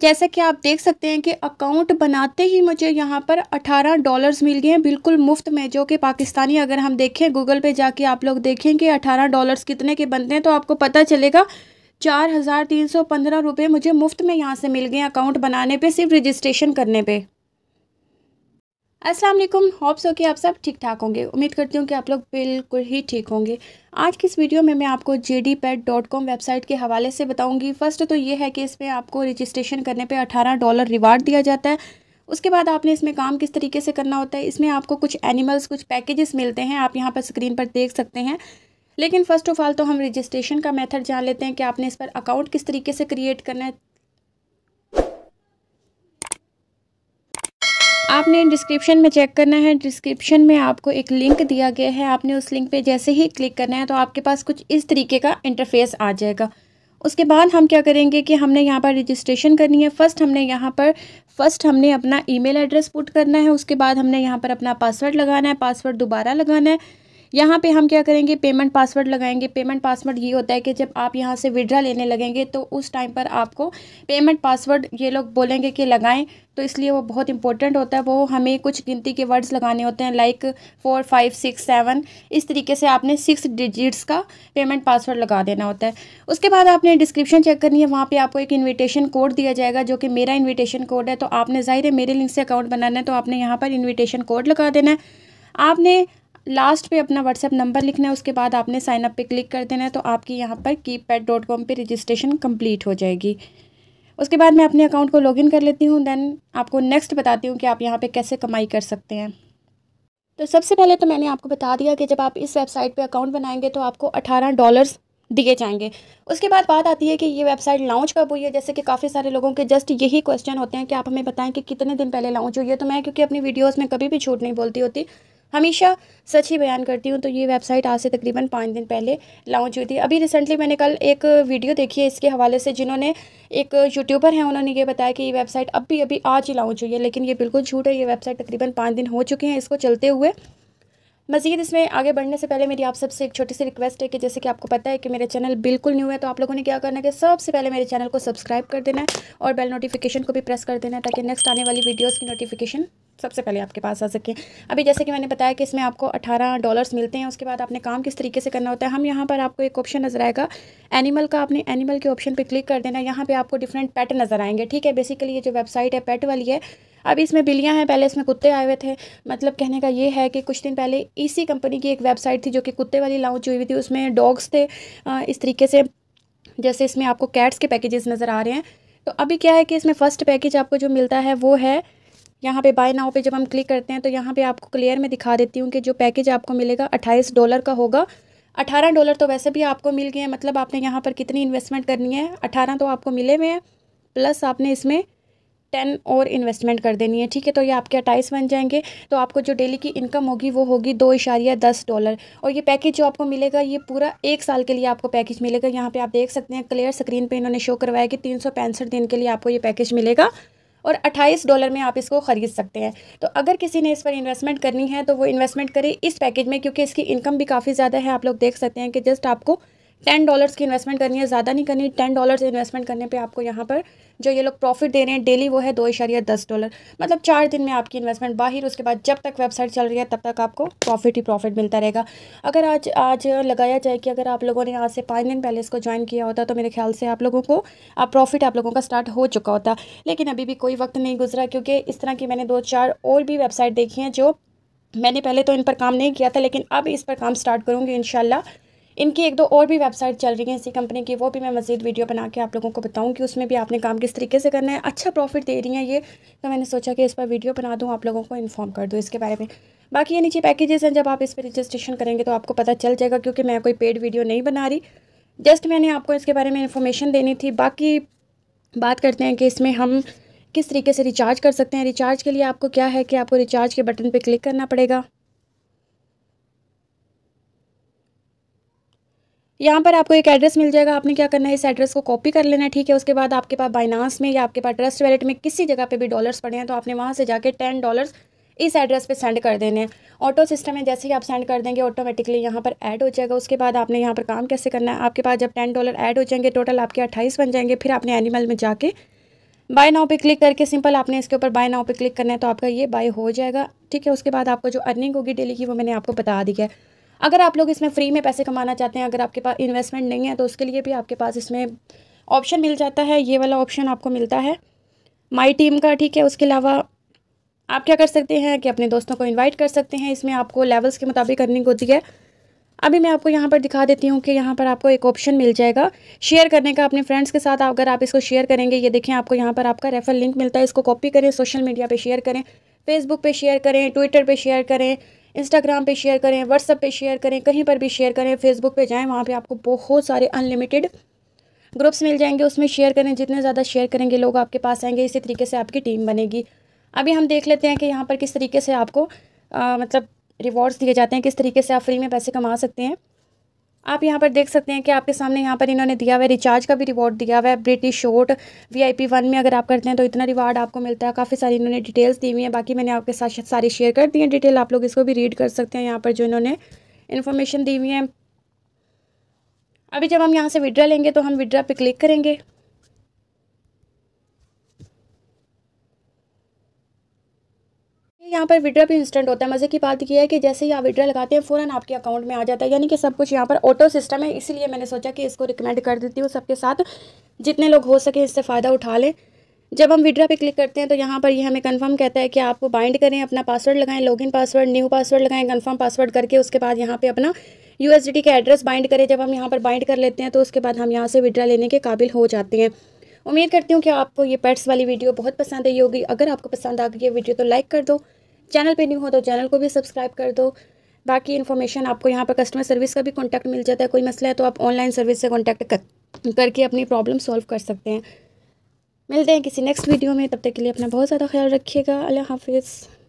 जैसा कि आप देख सकते हैं कि अकाउंट बनाते ही मुझे यहाँ पर 18 डॉलर्स मिल गए हैं बिल्कुल मुफ्त में जो कि पाकिस्तानी अगर हम देखें गूगल पे जाके आप लोग देखें कि 18 डॉलर्स कितने के बनते हैं तो आपको पता चलेगा चार हज़ार तीन सौ पंद्रह रुपये मुझे मुफ्त में यहाँ से मिल गए अकाउंट बनाने पे सिर्फ रजिस्ट्रेशन करने पे अस्सलाम वालेकुम होप्स हो कि आप सब ठीक ठाक होंगे उम्मीद करती हूँ कि आप लोग बिल्कुल ही ठीक होंगे आज की इस वीडियो में मैं आपको J D pat dot com website के हवाले से बताऊँगी फ़र्स्ट तो ये है कि इसमें आपको रजिस्ट्रेशन करने पे 18 डॉलर रिवार्ड दिया जाता है उसके बाद आपने इसमें काम किस तरीके से करना होता है इसमें आपको कुछ एनिमल्स कुछ पैकेजेस मिलते हैं आप यहाँ पर स्क्रीन पर देख सकते हैं लेकिन फ़र्स्ट ऑफ़ ऑल तो हम रजिस्ट्रेशन का मेथड जान लेते हैं कि आपने इस पर अकाउंट किस तरीके से क्रिएट करना है आपने डिस्क्रिप्शन में चेक करना है डिस्क्रिप्शन में आपको एक लिंक दिया गया है आपने उस लिंक पे जैसे ही क्लिक करना है तो आपके पास कुछ इस तरीके का इंटरफेस आ जाएगा उसके बाद हम क्या करेंगे कि हमने यहाँ पर रजिस्ट्रेशन करनी है फ़र्स्ट हमने यहाँ पर फ़र्स्ट हमने अपना ईमेल एड्रेस पुट करना है उसके बाद हमने यहाँ पर अपना पासवर्ड लगाना है पासवर्ड दोबारा लगाना है यहाँ पे हम क्या करेंगे पेमेंट पासवर्ड लगाएंगे पेमेंट पासवर्ड ये होता है कि जब आप यहाँ से विड्रा लेने लगेंगे तो उस टाइम पर आपको पेमेंट पासवर्ड ये लोग बोलेंगे कि लगाएं तो इसलिए वो बहुत इंपॉर्टेंट होता है वो हमें कुछ गिनती के वर्ड्स लगाने होते हैं like four five six seven इस तरीके से आपने सिक्स डिजिट्स का पेमेंट पासवर्ड लगा देना होता है उसके बाद आपने डिस्क्रिप्शन चेक करनी है वहाँ पर आपको एक इन्विटेशन कोड दिया जाएगा जो कि मेरा इन्विटेशन कोड है तो आपने ज़ाहिर है मेरे लिंक से अकाउंट बनाना है तो आपने यहाँ पर इन्विटेशन कोड लगा देना है आपने लास्ट पे अपना व्हाट्सएप नंबर लिखना है उसके बाद आपने साइन अप पे क्लिक कर देना है तो आपकी यहाँ पर की पैड डॉट कॉम पर रजिस्ट्रेशन कम्प्लीट हो जाएगी उसके बाद मैं अपने अकाउंट को लॉगिन कर लेती हूँ देन आपको नेक्स्ट बताती हूँ कि आप यहाँ पे कैसे कमाई कर सकते हैं तो सबसे पहले तो मैंने आपको बता दिया कि जब आप इस वेबसाइट पे अकाउंट बनाएंगे तो आपको अठारह डॉलर्स दिए जाएंगे उसके बाद बात आती है कि ये वेबसाइट लॉन्च कब हुई है जैसे कि काफ़ी सारे लोगों के जस्ट यही क्वेश्चन होते हैं कि आप हमें बताएं कि कितने दिन पहले लॉन्च हुई है तो मैं क्योंकि अपनी वीडियोस में कभी भी छूट नहीं बोलती होती हमेशा सच ही बयान करती हूँ तो ये वेबसाइट आज से तकरीबन पाँच दिन पहले लॉन्च हुई थी अभी रिसेंटली मैंने कल एक वीडियो देखी है इसके हवाले से जिन्होंने एक यूट्यूबर हैं उन्होंने ये बताया कि ये वेबसाइट अभी अभी आज ही लॉन्च हुई है लेकिन ये बिल्कुल झूठ है ये वेबसाइट तकरीबन पाँच दिन हो चुके हैं इसको चलते हुए मज़ीद इसमें आगे बढ़ने से पहले मेरी आप सबसे एक छोटी सी रिक्वेस्ट है कि जैसे कि आपको पता है कि मेरे चैनल बिल्कुल न्यू है तो आप लोगों ने क्या करना है कि सबसे पहले मेरे चैनल को सब्सक्राइब कर देना है और बेल नोटिफिकेशन को भी प्रेस कर देना है ताकि नेक्स्ट आने वाली वीडियोज़ की नोटिफिकेशन सबसे पहले आपके पास आ सके अभी जैसे कि मैंने बताया कि इसमें आपको 18 डॉलर्स मिलते हैं उसके बाद आपने काम किस तरीके से करना होता है हम यहाँ पर आपको एक ऑप्शन नज़र आएगा एनिमल का आपने एनिमल के ऑप्शन पर क्लिक कर देना यहाँ पर आपको डिफरेंट पेट नज़र आएंगे ठीक है बेसिकली ये जो वेबसाइट है पेट वाली है अभी इसमें बिल्लियाँ हैं पहले इसमें कुत्ते आए हुए थे मतलब कहने का ये है कि कुछ दिन पहले इसी कंपनी की एक वेबसाइट थी जो कि कुत्ते वाली लॉन्च हुई हुई थी उसमें डॉग्स थे इस तरीके से जैसे इसमें आपको कैट्स के पैकेजेस नज़र आ रहे हैं तो अभी क्या है कि इसमें फ़र्स्ट पैकेज आपको जो मिलता है वो है यहाँ पे बाय नाव पे जब हम क्लिक करते हैं तो यहाँ पे आपको क्लियर में दिखा देती हूँ कि जो पैकेज आपको मिलेगा अट्ठाईस डॉलर का होगा अठारह डॉलर तो वैसे भी आपको मिल गए हैं मतलब आपने यहाँ पर कितनी इन्वेस्टमेंट करनी है अठारह तो आपको मिले हुए हैं प्लस आपने इसमें टेन और इन्वेस्टमेंट कर देनी है ठीक है तो ये आपके अट्ठाईस बन जाएंगे तो आपको जो डेली की इनकम होगी वो होगी दो इशारिया दस डॉलर और ये पैकेज जो आपको मिलेगा ये पूरा एक साल के लिए आपको पैकेज मिलेगा यहाँ पे आप देख सकते हैं क्लियर स्क्रीन पे इन्होंने शो करवाया कि तीन सौ पैंसठ दिन के लिए आपको ये पैकेज मिलेगा और 28 डॉलर में आप इसको ख़रीद सकते हैं तो अगर किसी ने इस पर इन्वेस्टमेंट करनी है तो वो इन्वेस्टमेंट करे इस पैकेज में क्योंकि इसकी इनकम भी काफ़ी ज़्यादा है आप लोग देख सकते हैं कि जस्ट आपको टेन डॉलर्स की इन्वेस्टमेंट करनी है ज़्यादा नहीं करनी टेन डॉलर्स इन्वेस्टमेंट करने पे आपको यहाँ पर जो ये लोग प्रॉफिट दे रहे हैं डेली वो है दो इशारिया दस डॉलर मतलब चार दिन में आपकी इन्वेस्टमेंट बाहर उसके बाद जब तक वेबसाइट चल रही है तब तक आपको प्रॉफिट ही प्रॉफिट मिलता रहेगा अगर आज आज लगाया जाए कि अगर आप लोगों ने आज से पाँच दिन पहले इसको ज्वाइन किया होता तो मेरे ख्याल से आप लोगों को आप प्रॉफिट आप लोगों का स्टार्ट हो चुका होता लेकिन अभी भी कोई वक्त नहीं गुजरा क्योंकि इस तरह की मैंने दो चार और भी वेबसाइट देखी हैं जो मैंने पहले तो इन पर काम नहीं किया था लेकिन अब इस पर काम स्टार्ट करूँगी इन इनकी एक दो और भी वेबसाइट चल रही है इसी कंपनी की वो भी मैं मज़ीद वीडियो बना के आप लोगों को बताऊँ कि उसमें भी आपने काम किस तरीके से करना है अच्छा प्रॉफिट दे रही हैं ये तो मैंने सोचा कि इस पर वीडियो बना दूँ आप लोगों को इन्फॉर्म कर दूँ इसके बारे में बाकी ये नीचे पैकेजेस हैं जब आप इस पर रजिस्ट्रेशन करेंगे तो आपको पता चल जाएगा क्योंकि मैं कोई पेड वीडियो नहीं बना रही जस्ट मैंने आपको इसके बारे में इन्फॉर्मेशन देनी थी बाकी बात करते हैं कि इसमें हम किस तरीके से रिचार्ज कर सकते हैं रिचार्ज के लिए आपको क्या है कि आपको रिचार्ज के बटन पर क्लिक करना पड़ेगा यहाँ पर आपको एक एड्रेस मिल जाएगा आपने क्या करना है इस एड्रेस को कॉपी कर लेना है ठीक है उसके बाद आपके पास बाइनास में या आपके पास ट्रस्ट वैलेट में किसी जगह पे भी डॉलर्स पड़े हैं तो आपने वहाँ से जाके टेन डॉलर्स इस एड्रेस पे सेंड कर देने हैं ऑटो सिस्टम है जैसे ही आप सेंड कर देंगे ऑटोमेटिकली यहाँ पर ऐड हो जाएगा उसके बाद आपने यहाँ पर काम कैसे करना है आपके पास जब टेन डॉलर ऐड हो जाएंगे टोटल आपके अट्ठाईस बन जाएंगे फिर आपने एनिमल में जाके बाय नाव पे क्लिक करके सिंपल आपने इसके ऊपर बाय नाव पे क्लिक करना है तो आपका ये बाय हो जाएगा ठीक है उसके बाद आपको जो अर्निंग होगी डेली की वो मैंने आपको बता दिया है अगर आप लोग इसमें फ्री में पैसे कमाना चाहते हैं अगर आपके पास इन्वेस्टमेंट नहीं है तो उसके लिए भी आपके पास इसमें ऑप्शन मिल जाता है ये वाला ऑप्शन आपको मिलता है माई टीम का ठीक है उसके अलावा आप क्या कर सकते हैं कि अपने दोस्तों को इन्वाइट कर सकते हैं इसमें आपको लेवल्स के मुताबिक करनी होती है अभी मैं आपको यहाँ पर दिखा देती हूँ कि यहाँ पर आपको एक ऑप्शन मिल जाएगा शेयर करने का अपने फ्रेंड्स के साथ अगर आप इसको शेयर करेंगे ये देखें आपको यहाँ पर आपका रेफर लिंक मिलता है इसको कॉपी करें सोशल मीडिया पे शेयर करें फेसबुक पे शेयर करें ट्विटर पे शेयर करें इंस्टाग्राम पे शेयर करें व्हाट्सअप पे शेयर करें कहीं पर भी शेयर करें फेसबुक पे जाएं वहाँ पे आपको बहुत सारे अनलिमिटेड ग्रुप्स मिल जाएंगे उसमें शेयर करें जितने ज़्यादा शेयर करेंगे लोग आपके पास आएंगे इसी तरीके से आपकी टीम बनेगी अभी हम देख लेते हैं कि यहाँ पर किस तरीके से आपको आ, मतलब रिवॉर्ड्स दिए जाते हैं किस तरीके से आप फ्री में पैसे कमा सकते हैं आप यहाँ पर देख सकते हैं कि आपके सामने यहाँ पर इन्होंने दिया हुआ है रिचार्ज का भी रिवॉर्ड दिया हुआ है ब्रिटिश शॉर्ट वीआईपी वन में अगर आप करते हैं तो इतना रिवॉर्ड आपको मिलता है काफ़ी सारी इन्होंने डिटेल्स दी हुई हैं बाकी मैंने आपके साथ सारी शेयर कर दी है डिटेल आप लोग इसको भी रीड कर सकते हैं यहाँ पर जो इन्होंने इन्फॉर्मेशन दी हुई है अभी जब हम यहाँ से विड्रा लेंगे तो हम विड्रा पे क्लिक करेंगे यहाँ पर विड्रा भी इंस्टेंट होता है मज़े की बात यह है कि जैसे ही आप विड्रा लगाते हैं फ़ौरन आपके अकाउंट में आ जाता है यानी कि सब कुछ यहाँ पर ऑटो सिस्टम है इसीलिए मैंने सोचा कि इसको रिकमेंड कर देती हूँ सबके साथ जितने लोग हो सके इससे फ़ायदा उठा लें जब हम विड्रा पे क्लिक करते हैं तो यहाँ पर ये हमें कंफर्म कहता है कि आपको बाइंड करें अपना पासवर्ड लगाएं लॉगिन पासवर्ड न्यू पासवर्ड लगाएं कंफर्म पासवर्ड करके उसके बाद यहाँ पे अपना यू का एड्रेस बाइंड करें जब हम यहाँ पर बाइंड कर लेते हैं तो उसके बाद हम यहाँ से विड्रा लेने के काबिल हो जाते हैं उम्मीद करती हूँ कि आपको ये पैट्स वाली वीडियो बहुत पसंद आई होगी अगर आपको पसंद आ गई है वीडियो तो लाइक कर दो चैनल पे न्यू हो तो चैनल को भी सब्सक्राइब कर दो बाकी इन्फॉर्मेशन आपको यहाँ पर कस्टमर सर्विस का भी कॉन्टैक्ट मिल जाता है कोई मसला है तो आप ऑनलाइन सर्विस से कॉन्टैक्ट कर, करके अपनी प्रॉब्लम सॉल्व कर सकते हैं मिलते हैं किसी नेक्स्ट वीडियो में तब तक के लिए अपना बहुत ज़्यादा ख्याल रखिएगा अल्लाह हाफिज़